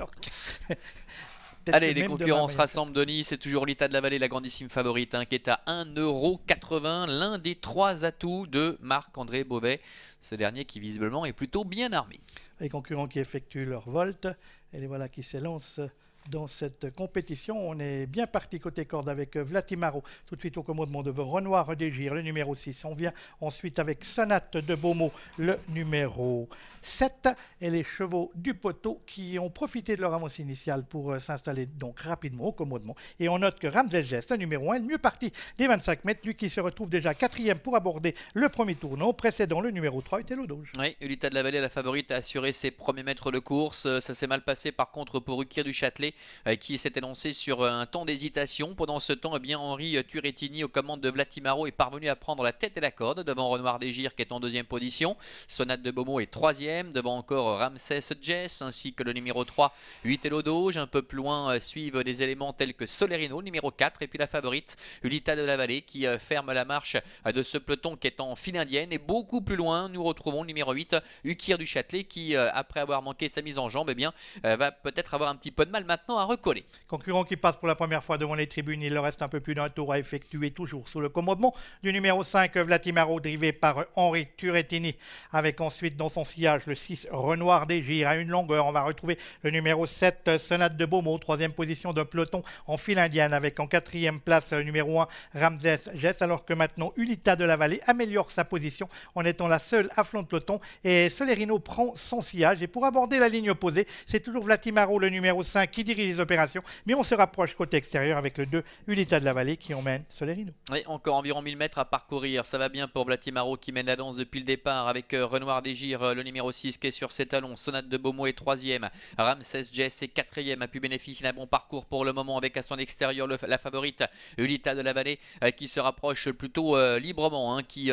Allez, les concurrents se rassemblent, Denis. C'est toujours l'État de la Vallée, la grandissime favorite, hein, qui est à 1,80€, l'un des trois atouts de Marc-André Beauvais. Ce dernier qui, visiblement, est plutôt bien armé. Les concurrents qui effectuent leur volte, et les voilà qui s'élancent dans cette compétition. On est bien parti côté corde avec euh, Vlatimaro, tout de suite au commandement de Renoir Redégir, le numéro 6. On vient ensuite avec Sonate de Beaumont, le numéro 7. Et les chevaux du poteau qui ont profité de leur avance initiale pour euh, s'installer donc rapidement au commandement. Et on note que Ramsey le numéro 1, le mieux parti des 25 mètres, lui qui se retrouve déjà quatrième pour aborder le premier tournant, précédant le numéro 3, était Doge. Oui, Ulita de la Vallée, la favorite, a assuré ses premiers mètres de course. Euh, ça s'est mal passé par contre pour Rukir du Châtelet euh, qui s'est énoncé sur euh, un temps d'hésitation. Pendant ce temps, eh bien Henri Turetini aux commandes de Vlatimaro est parvenu à prendre la tête et la corde devant Renoir Dégir qui est en deuxième position. Sonate de Beaumont est troisième devant encore Ramsès Jess ainsi que le numéro 3 Huitello Doge. Un peu plus loin euh, suivent des éléments tels que Solerino numéro 4 et puis la favorite Ulita de la Vallée qui ferme la marche de ce peloton qui est en file indienne et beaucoup plus loin nous retrouvons le numéro 8 Ukir du Châtelet qui après avoir manqué sa mise en jambe eh bien va peut-être avoir un petit peu de mal maintenant à recoller. Concurrent qui passe pour la première fois devant les tribunes, il leur reste un peu plus d'un tour à effectuer, toujours sous le commandement du numéro 5, Vlatimaro, drivé par Henri Turettini. Avec ensuite dans son sillage le 6, Renoir des à une longueur. On va retrouver le numéro 7, Sonate de Beaumont, troisième position d'un peloton en file indienne, avec en quatrième place le numéro 1, Ramsès Gess, alors que maintenant Ulita de la Vallée améliore sa position en étant la seule à flanc de peloton. Et Solerino prend son sillage. Et pour aborder la ligne opposée, c'est toujours Vlatimaro, le numéro 5, qui les opérations, mais on se rapproche côté extérieur avec le 2 Ulita de la Vallée qui emmène Solerino. encore environ 1000 mètres à parcourir. Ça va bien pour Vlatimaro qui mène la danse depuis le départ avec euh, Renoir Dégir, euh, le numéro 6 qui est sur ses talons. Sonate de Beaumont est 3ème. Ramsès Jess est 4 A pu bénéficier d'un bon parcours pour le moment avec à son extérieur la favorite Ulita de la Vallée euh, qui se rapproche plutôt librement, hein, qui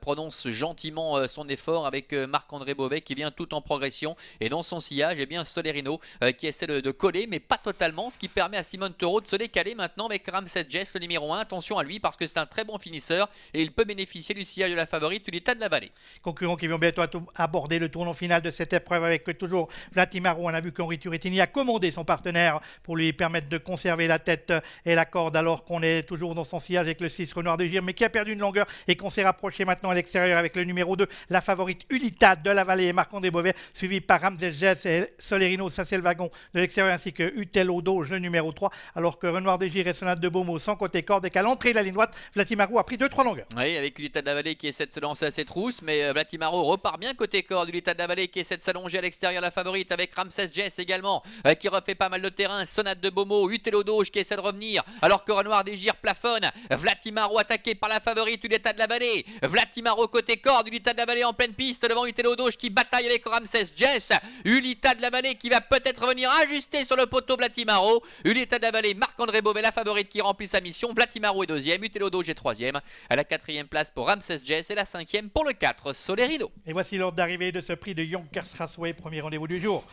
prononce gentiment son effort avec Marc-André Beauvais qui vient tout en progression. Et dans son sillage, et eh bien Solerino qui essaie de, de coller mais pas totalement, ce qui permet à Simone Thoreau de se décaler maintenant avec Ramsey Jess, le numéro 1. Attention à lui parce que c'est un très bon finisseur et il peut bénéficier du sillage de la favorite Ulita de la vallée. Concurrents qui vont bientôt aborder le tournant final de cette épreuve avec toujours Vlatimaro. On a vu qu'Henri Turitini a commandé son partenaire pour lui permettre de conserver la tête et la corde alors qu'on est toujours dans son sillage avec le 6 Renoir de Gir, mais qui a perdu une longueur et qu'on s'est rapproché maintenant à l'extérieur avec le numéro 2, la favorite Ulita de la vallée et marc des Beauvais, suivi par Ramsel Jess et Solerino. saint c'est wagon de l'extérieur ainsi que Utello Doge, le numéro 3, alors que Renoir Désir et Sonate de Beaumont sont côté corde et qu'à l'entrée de la ligne droite, Vlatimaro a pris 2-3 longueurs. Oui, avec Ulita de qui essaie de se lancer à ses trousses, mais euh, Vlatimaro repart bien côté corde. Ulita de la Vallée qui essaie de s'allonger à l'extérieur, la favorite avec Ramsès Jess également, euh, qui refait pas mal de terrain. Sonate de Beaumont, Utel qui essaie de revenir, alors que Renoir Désir plafonne. Vlatimaro attaqué par la favorite Ulita de la Vallée. Vlatimaro côté corde, Ulita de la en pleine piste devant Utello qui bataille avec Ramsès Jess. Ulita de la Vallée qui va peut-être venir ajuster sur le poteau moto Vlatimaro, Ulita Davalé, Marc-André Beauvais, la favorite qui remplit sa mission. Vlatimaro est deuxième, Utelo Doge troisième. À la quatrième place pour Ramses Jess et la cinquième pour le 4, Solerino. Et voici l'ordre d'arrivée de ce prix de Yonkers Raceway, premier rendez-vous du jour.